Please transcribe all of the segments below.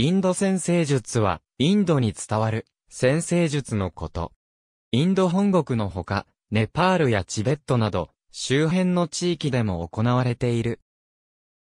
インド先生術は、インドに伝わる、先生術のこと。インド本国のほか、ネパールやチベットなど、周辺の地域でも行われている。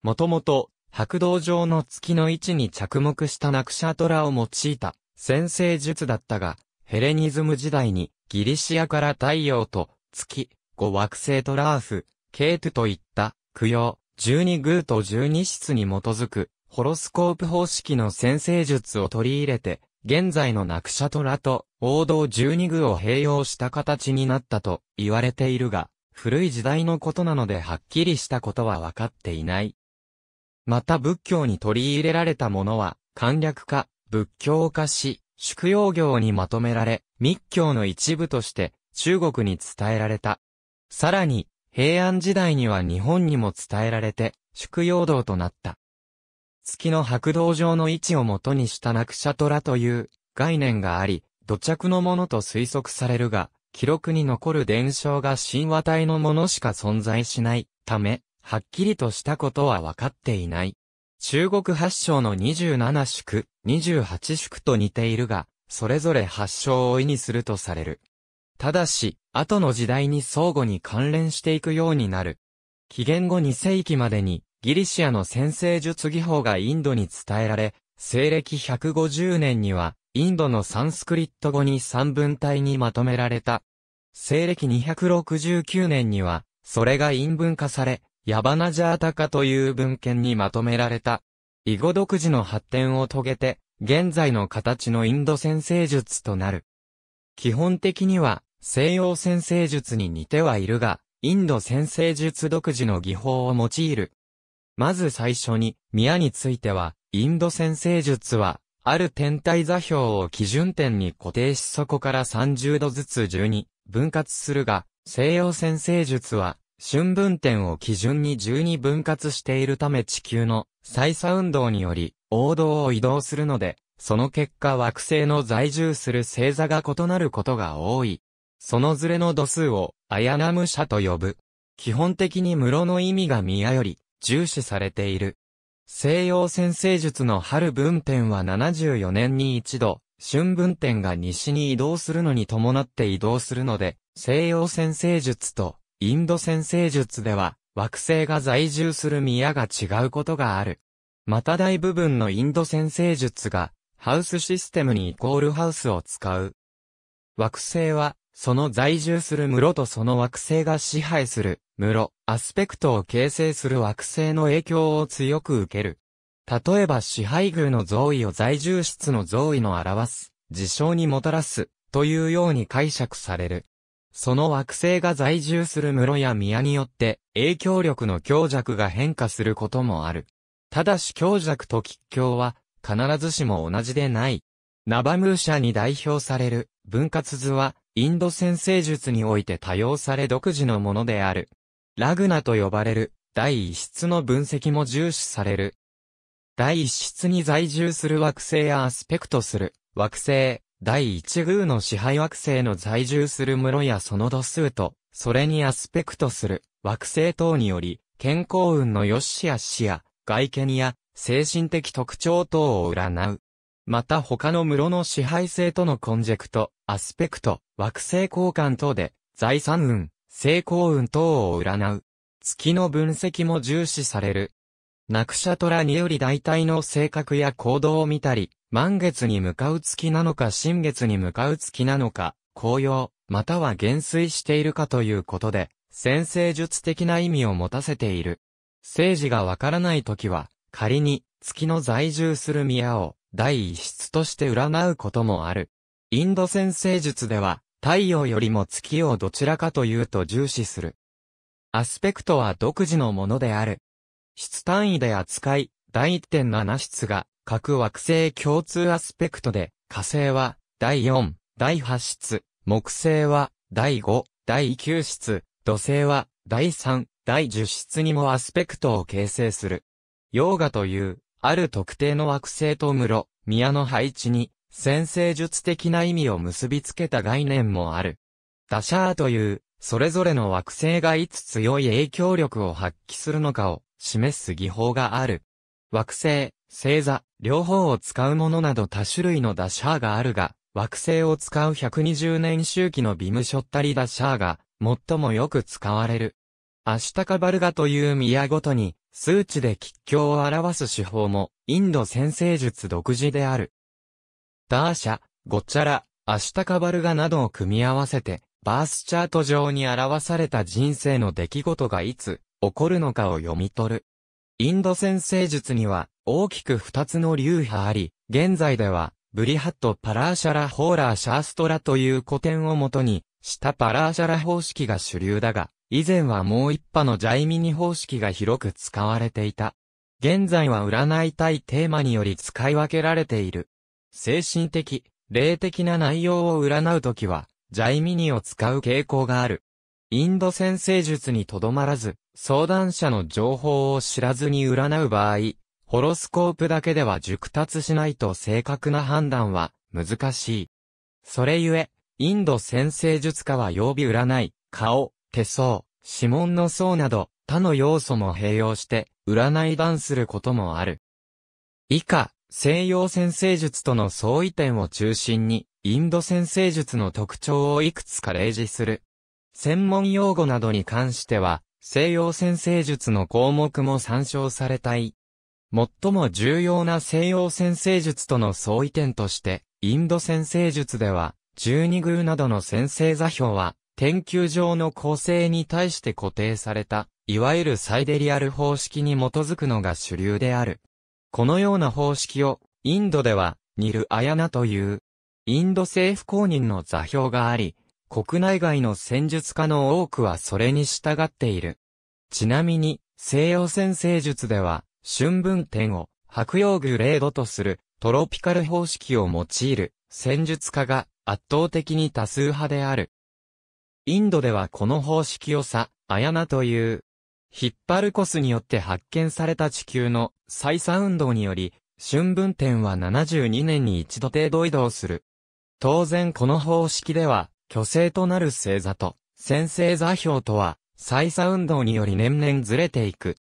もともと、白道上の月の位置に着目したナクシャトラを用いた、先生術だったが、ヘレニズム時代に、ギリシアから太陽と、月、五惑星トラーフ、ケートといった、供養、十二宮と十二室に基づく、ホロスコープ方式の先生術を取り入れて、現在のナクシャトラと王道十二具を併用した形になったと言われているが、古い時代のことなのではっきりしたことは分かっていない。また仏教に取り入れられたものは、簡略化、仏教化し、宿養業にまとめられ、密教の一部として中国に伝えられた。さらに、平安時代には日本にも伝えられて、宿養道となった。月の白道上の位置をもとにしたナクシャトラという概念があり、土着のものと推測されるが、記録に残る伝承が神話体のものしか存在しないため、はっきりとしたことは分かっていない。中国発祥の27宿、28宿と似ているが、それぞれ発祥を意味するとされる。ただし、後の時代に相互に関連していくようになる。紀元後2世紀までに、ギリシアの先制術技法がインドに伝えられ、西暦150年には、インドのサンスクリット語に三文体にまとめられた。西暦269年には、それが陰文化され、ヤバナジャータカという文献にまとめられた。囲碁独自の発展を遂げて、現在の形のインド先生術となる。基本的には、西洋先生術に似てはいるが、インド先生術独自の技法を用いるまず最初に、宮については、インド先生術は、ある天体座標を基準点に固定しそこから30度ずつ12、分割するが、西洋先生術は、春分点を基準に12分割しているため地球の再差運動により、王道を移動するので、その結果惑星の在住する星座が異なることが多い。そのズレの度数を、アヤナム社と呼ぶ。基本的に室の意味が宮より、重視されている。西洋先生術の春分点は74年に一度、春分点が西に移動するのに伴って移動するので、西洋先生術とインド先生術では、惑星が在住する宮が違うことがある。また大部分のインド先生術が、ハウスシステムにイコールハウスを使う。惑星は、その在住する室とその惑星が支配する室、アスペクトを形成する惑星の影響を強く受ける。例えば支配偶の増位を在住室の増位の表す、事象にもたらす、というように解釈される。その惑星が在住する室や宮によって影響力の強弱が変化することもある。ただし強弱と吉強は必ずしも同じでない。ナバムーシャに代表される分割図はインド先生術において多用され独自のものである。ラグナと呼ばれる第一室の分析も重視される。第一室に在住する惑星やアスペクトする惑星、第一宮の支配惑星の在住する室やその度数と、それにアスペクトする惑星等により、健康運の良し悪しや、外見や、精神的特徴等を占う。また他の室の支配性とのコンジェクト、アスペクト、惑星交換等で、財産運、成功運等を占う。月の分析も重視される。なくしゃとらにより大体の性格や行動を見たり、満月に向かう月なのか新月に向かう月なのか、紅葉、または減衰しているかということで、先生術的な意味を持たせている。政治がわからないときは、仮に月の在住する宮を第一室として占うこともある。インド占星術では、太陽よりも月をどちらかというと重視する。アスペクトは独自のものである。質単位で扱い、第1.7質が、各惑星共通アスペクトで、火星は、第4、第8質、木星は、第5、第9質、土星は、第3、第10質にもアスペクトを形成する。ヨーガという、ある特定の惑星と室、宮の配置に、先生術的な意味を結びつけた概念もある。ダシャーという、それぞれの惑星がいつ強い影響力を発揮するのかを示す技法がある。惑星、星座、両方を使うものなど多種類のダシャーがあるが、惑星を使う120年周期のビムショッタリダシャーが最もよく使われる。アシュタカバルガという宮ごとに数値で吉凶を表す手法も、インド先生術独自である。ダーシャ、ゴチャラ、アシタカバルガなどを組み合わせて、バースチャート上に表された人生の出来事がいつ、起こるのかを読み取る。インド先生術には、大きく二つの流派あり、現在では、ブリハット・パラーシャラ・ホーラー・シャーストラという古典をもとに、下パラーシャラ方式が主流だが、以前はもう一派のジャイミニ方式が広く使われていた。現在は占いたいテーマにより使い分けられている。精神的、霊的な内容を占うときは、ジャイミニを使う傾向がある。インド先生術にとどまらず、相談者の情報を知らずに占う場合、ホロスコープだけでは熟達しないと正確な判断は難しい。それゆえ、インド先生術家は曜日占い、顔、手相、指紋の相など、他の要素も併用して、占い断することもある。以下、西洋占星術との相違点を中心に、インド占星術の特徴をいくつか例示する。専門用語などに関しては、西洋占星術の項目も参照されたい。最も重要な西洋占星術との相違点として、インド占星術では、十二宮などの先生座標は、研究上の構成に対して固定された、いわゆるサイデリアル方式に基づくのが主流である。このような方式を、インドでは、ニルアヤナという、インド政府公認の座標があり、国内外の戦術家の多くはそれに従っている。ちなみに、西洋先生術では、春分天を白曜グレードとするトロピカル方式を用いる戦術家が圧倒的に多数派である。インドではこの方式をさ、アヤナという。ヒッパルコスによって発見された地球の再三運動により、春分点は72年に一度程度移動する。当然この方式では、巨星となる星座と、先星座標とは、再差運動により年々ずれていく。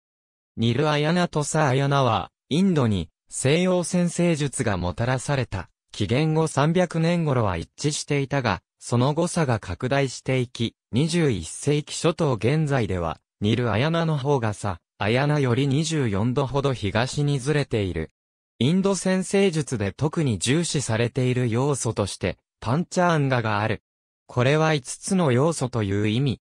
ニルアヤナとサアヤナは、インドに西洋先生術がもたらされた、紀元後300年頃は一致していたが、その誤差が拡大していき、21世紀初頭現在では、ニルアヤナの方がさ、アヤナより24度ほど東にずれている。インド先生術で特に重視されている要素として、パンチャーンガがある。これは5つの要素という意味。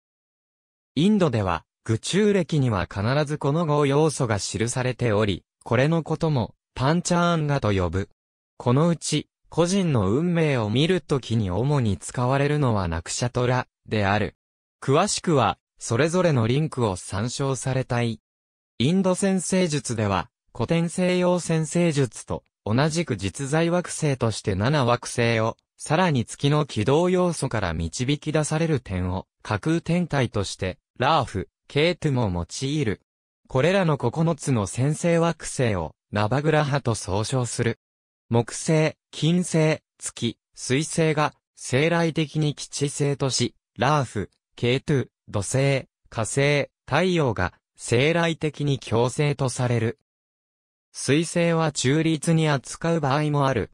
インドでは、愚中歴には必ずこの5要素が記されており、これのことも、パンチャーンガと呼ぶ。このうち、個人の運命を見るときに主に使われるのはナクシャトラである。詳しくは、それぞれのリンクを参照されたい。インド先生術では、古典西洋先生術と同じく実在惑星として7惑星を、さらに月の軌道要素から導き出される点を架空天体として、ラーフ、ケートも用いる。これらの9つの先生惑星をナバグラハと総称する。木星、金星、月、水星が、生来的に基地星とし、ラーフ、ケートゥ、土星、火星、太陽が、生来的に強制とされる。水星は中立に扱う場合もある。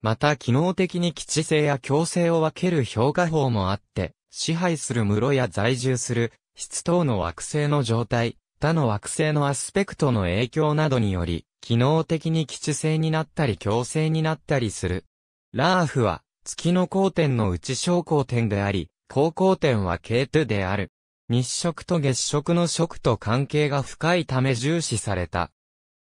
また機能的に基地星や強制を分ける評価法もあって、支配する室や在住する、質等の惑星の状態、他の惑星のアスペクトの影響などにより、機能的に基地性になったり強制になったりする。ラーフは、月の光点のうち小光点であり、高光点は K2 である。日食と月食の食と関係が深いため重視された。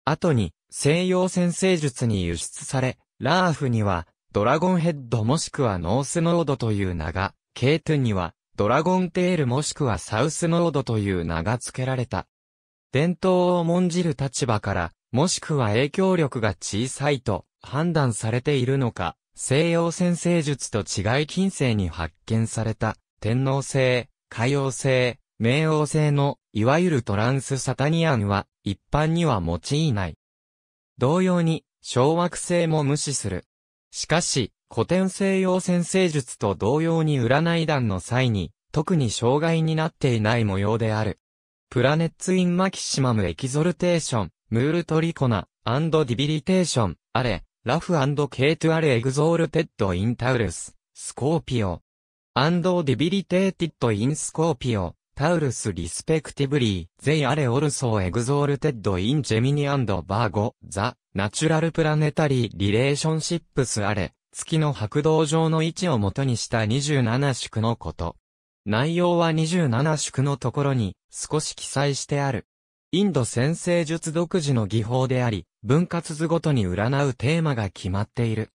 後に、西洋先生術に輸出され、ラーフには、ドラゴンヘッドもしくはノースノードという名が、ケ2トゥには、ドラゴンテールもしくはサウスノードという名が付けられた。伝統を重んじる立場から、もしくは影響力が小さいと判断されているのか、西洋先生術と違い近世に発見された、天皇制、海洋制、冥王制の、いわゆるトランスサタニアンは、一般には用いない。同様に、小惑星も無視する。しかし、古典西洋先生術と同様に占い団の際に、特に障害になっていない模様である。プラネッツ・イン・マキシマム・エキゾルテーション、ムールトリコナ、アンドディビリテーション、アレ、ラフケイトアレエグゾールテッドインタウルス、スコーピオ。アンドディビリテーティッドインスコーピオ、タウルスリスペクティブリー、ゼイアレオルソーエグゾールテッドインジェミニアンドバーゴ、ザ、ナチュラルプラネタリーリレーションシップスアレ、月の白道上の位置を元にした27宿のこと。内容は27宿のところに少し記載してある。インド先生術独自の技法であり、分割図ごとに占うテーマが決まっている。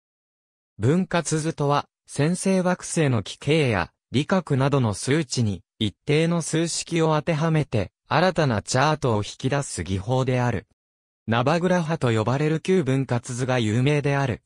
分割図とは、先生惑星の奇形や理学などの数値に一定の数式を当てはめて、新たなチャートを引き出す技法である。ナバグラハと呼ばれる旧分割図が有名である。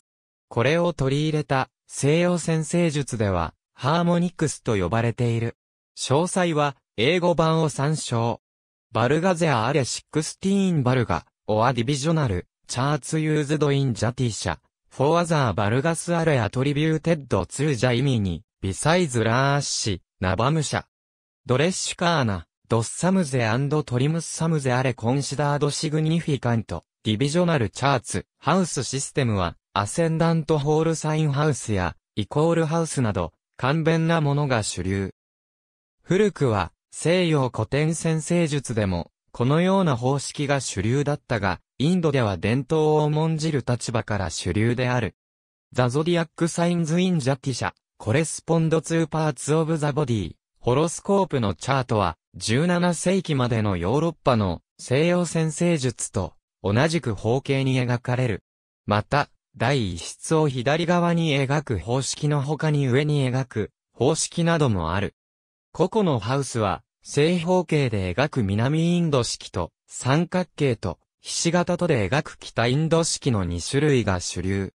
これを取り入れた西洋先生術では、ハーモニクスと呼ばれている。詳細は英語版を参照。バルガゼア・アレ・シックスティーン・バルガ、オア・ディビジョナル、チャーツ・ユーズド・イン・ジャティシャ、フォー・アザー・バルガス・アレ・アトリビューテッド・ツー・ジャイミニ、ビサイズ・ラーッシ、ナバムシャ、ドレッシュ・カーナ、ドッサムゼアンドトリムスサムゼアレ・コンシダード・シグニフィカント、ディビジョナル・チャーツ、ハウス・システムは、アセンダント・ホール・サイン・ハウスや、イコール・ハウスなど、簡便なものが主流。古くは、西洋古典先生術でも、このような方式が主流だったが、インドでは伝統を重んじる立場から主流である。ザゾディアックサインズインジャティ社、コレスポンドツーパーツオブザボディ、ホロスコープのチャートは、17世紀までのヨーロッパの西洋先生術と同じく方形に描かれる。また、第一室を左側に描く方式の他に上に描く方式などもある。個々のハウスは、正方形で描く南インド式と、三角形と、ひし形とで描く北インド式の2種類が主流。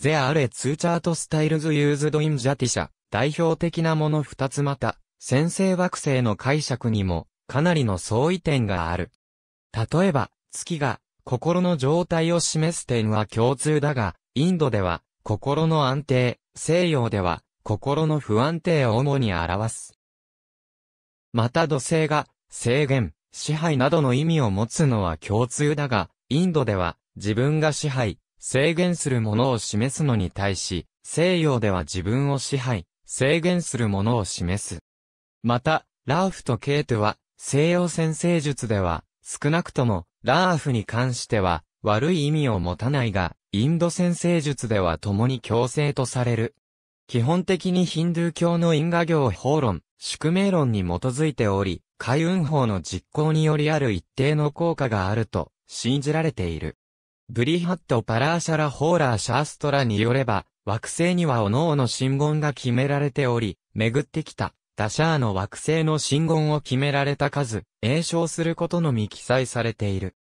ゼアレツーチャートスタイルズユーズドインジャティ社、代表的なもの2つまた、先生惑星の解釈にも、かなりの相違点がある。例えば、月が、心の状態を示す点は共通だが、インドでは、心の安定、西洋では、心の不安定を主に表す。また土星が制限、支配などの意味を持つのは共通だが、インドでは自分が支配、制限するものを示すのに対し、西洋では自分を支配、制限するものを示す。また、ラーフとケートは、西洋先生術では、少なくとも、ラーフに関しては、悪い意味を持たないが、インド先生術では共に強制とされる。基本的にヒンドゥー教の因果行法論、宿命論に基づいており、海運法の実行によりある一定の効果があると信じられている。ブリハット・パラーシャラ・ホーラー・シャーストラによれば、惑星には各々の信言が決められており、巡ってきた、ダシャーの惑星の信言を決められた数、栄称することのみ記載されている。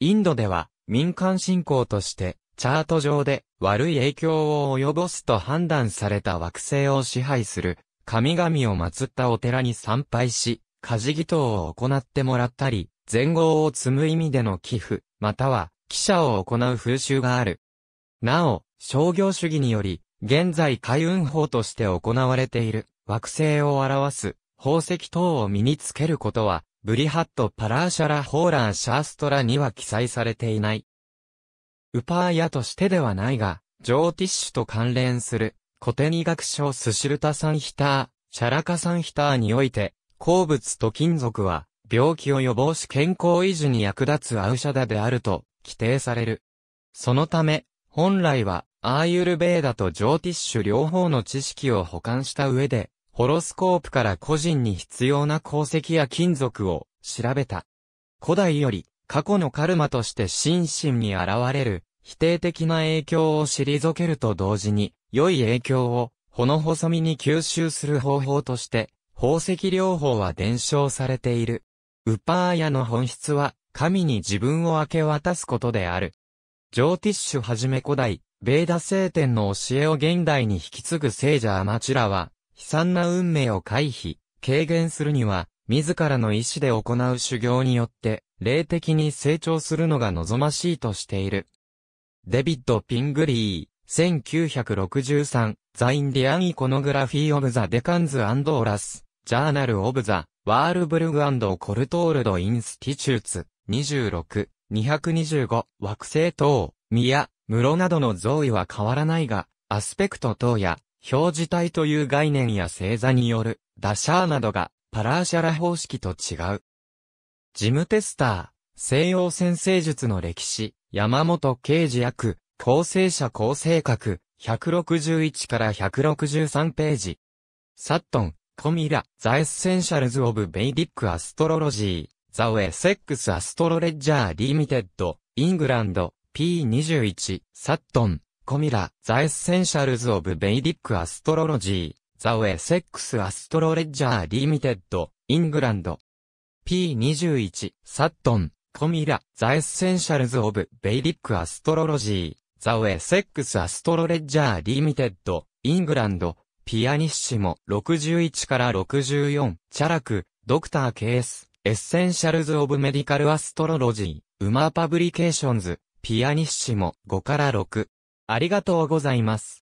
インドでは、民間信仰として、チャート上で悪い影響を及ぼすと判断された惑星を支配する神々を祀ったお寺に参拝し、家事祈祷を行ってもらったり、前後を積む意味での寄付、または、記者を行う風習がある。なお、商業主義により、現在海運法として行われている、惑星を表す、宝石等を身につけることは、ブリハット・パラーシャラ・ホーラン・シャーストラには記載されていない。ウパーヤとしてではないが、ジョーティッシュと関連する古典医学書スシルタサンヒター、シャラカサンヒターにおいて、鉱物と金属は、病気を予防し健康維持に役立つアウシャダであると、規定される。そのため、本来は、アーユルベーダとジョーティッシュ両方の知識を保管した上で、ホロスコープから個人に必要な鉱石や金属を調べた。古代より過去のカルマとして心身に現れる否定的な影響を退けると同時に良い影響を、ほの細身に吸収する方法として、宝石療法は伝承されている。ウパーヤの本質は、神に自分を明け渡すことである。ジョーティッシュはじめ古代、ベーダ聖典の教えを現代に引き継ぐ聖者アマチュラは、悲惨な運命を回避、軽減するには、自らの意志で行う修行によって、霊的に成長するのが望ましいとしている。デビッド・ピングリー、1963、ザ・インディアン・イコノグラフィー・オブ・ザ・デカンズ・アンド・オラス、ジャーナル・オブ・ザ・ワールブルグ・アンド・コルトールド・インスティチューツ、26、225、惑星等、宮、室などの像意は変わらないが、アスペクト等や、表示体という概念や星座による、ダシャーなどが、パラーシャラ方式と違う。ジムテスター、西洋先生術の歴史、山本啓二役、構成者構成格、161から163ページ。サットン、コミラ、ザ・エッセンシャルズ・オブ・ベイディック・アストロロジー、ザ・ウェ・セックス・アストロレッジャー・リミテッド、イングランド、P21、サットン、コミラ、ザ・エッセンシャルズ・オブ・ベイディック・アストロロジー、ザ・ウェ・セックス・アストロレッジャー・リミテッド、イングランド。P21、サットン、コミラ、ザ・エッセンシャルズ・オブ・ベイディック・アストロロジー、ザ・ウェセックス・アストロレッジャー・リミテッド、イングランド、ピアニッシモ、61から64、チャラク、ドクター・ケース、エッセンシャルズ・オブ・メディカル・アストロロジー、ウマー・パブリケーションズ、ピアニッシモ、5から6。ありがとうございます。